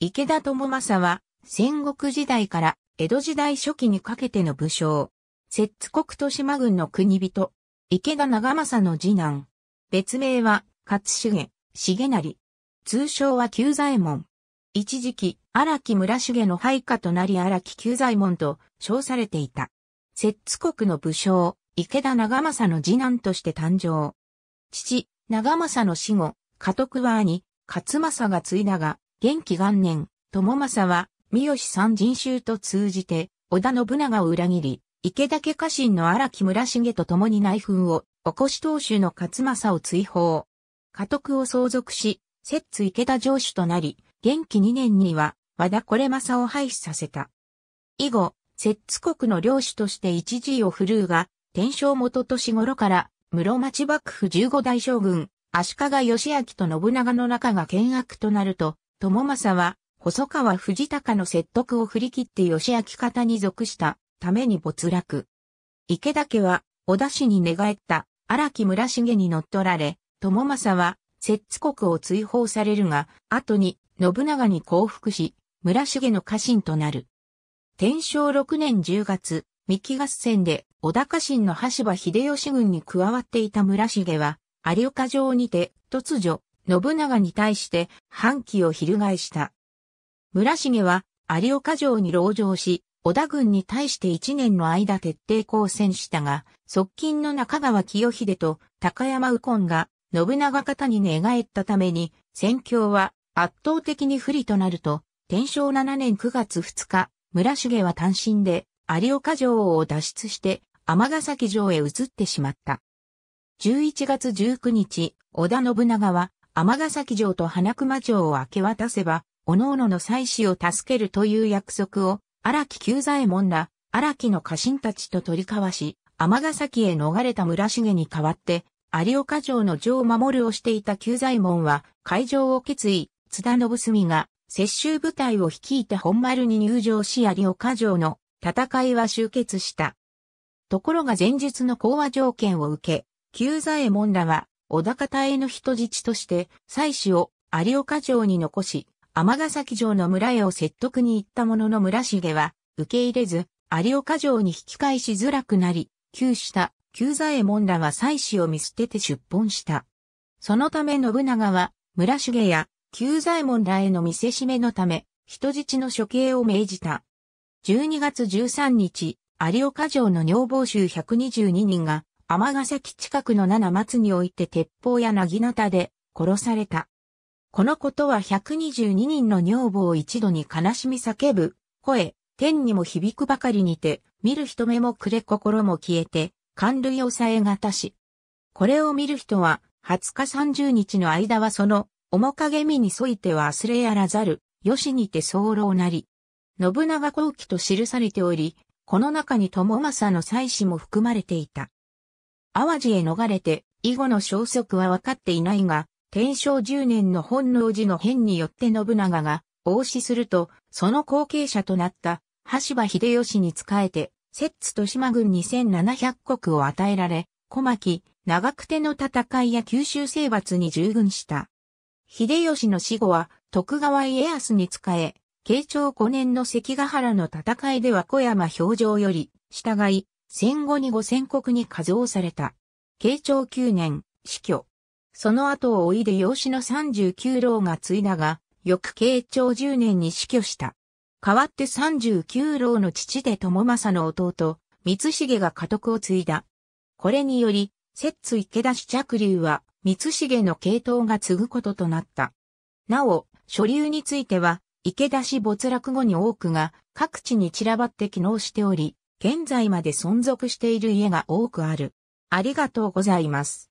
池田智政は、戦国時代から江戸時代初期にかけての武将。摂津国豊島郡の国人。池田長政の次男。別名は、勝重、重成。通称は久左衛門。一時期、荒木村重の配下となり荒木久左衛門と称されていた。摂津国の武将、池田長政の次男として誕生。父、長政の死後、家督は兄、勝政が継いだが、元気元年、友政は、三好三人衆と通じて、織田信長を裏切り、池田家家臣の荒木村重と共に内紛を、起こし当主の勝政を追放。家督を相続し、摂津池田城主となり、元気2年には、和田これ政を廃止させた。以後、摂津国の領主として一時を振るうが、天正元年頃から、室町幕府15代将軍、足利義明と信長の仲が険悪となると、友政は、細川藤高の説得を振り切って吉明方に属したために没落。池田家は、小田氏に寝返った荒木村重に乗っ取られ、友政は、摂津国を追放されるが、後に信長に降伏し、村重の家臣となる。天正6年10月、三木合戦で小田家臣の羽柴秀吉軍に加わっていた村重は、有岡城にて突如信長に対して反旗を翻した。村重は有岡城に籠城し、織田軍に対して一年の間徹底抗戦したが、側近の中川清秀と高山右近が信長方に寝返ったために、戦況は圧倒的に不利となると、天正7年9月2日、村重は単身で有岡城を脱出してヶ崎城へ移ってしまった。11月19日、織田信長は尼崎城と花熊城を明け渡せば、各々の祭祀を助けるという約束を、荒木久左衛門ら、荒木の家臣たちと取り交わし、尼崎へ逃れた村重に代わって、有岡城の城を守るをしていた久左衛門は、会場を決意、津田信澄が、接収部隊を率いて本丸に入城し有岡城の戦いは終結した。ところが前述の講和条件を受け、久左衛門らは小高田への人質として、妻子を有岡城に残し、尼崎城の村へを説得に行ったものの村重は、受け入れず、有岡城に引き返しづらくなり、窮した久左衛門らは妻子を見捨てて出奔した。そのため信長は、村重や久左衛門らへの見せしめのため、人質の処刑を命じた。12月13日、有岡城の女房衆122人が、尼崎近くの七松において鉄砲やなぎなたで殺された。このことは122人の女房を一度に悲しみ叫ぶ声、天にも響くばかりにて、見る人目も暮れ心も消えて、寒類をさえがたし。これを見る人は、20日30日の間はその、面影見に沿いては忘れやらざる、よしにて候なり。信長後期と記されており、この中に友政の妻子も含まれていた。淡路へ逃れて、以後の消息は分かっていないが、天正十年の本能寺の変によって信長が、応死すると、その後継者となった、橋場秀吉に仕えて、摂津と島軍に千7 0 0国を与えられ、小牧、長久手の戦いや九州征伐に従軍した。秀吉の死後は、徳川家康に仕え、慶長5年の関ヶ原の戦いでは小山表情より、従い、戦後に五千国に加増された。慶長九年、死去。その後をおいで養子の三十九郎が継いだが、翌慶長十年に死去した。代わって三十九郎の父で友政の弟、三重が家督を継いだ。これにより、摂津池田氏着流は、三重の系統が継ぐこととなった。なお、所流については、池田氏没落後に多くが、各地に散らばって機能しており、現在まで存続している家が多くある。ありがとうございます。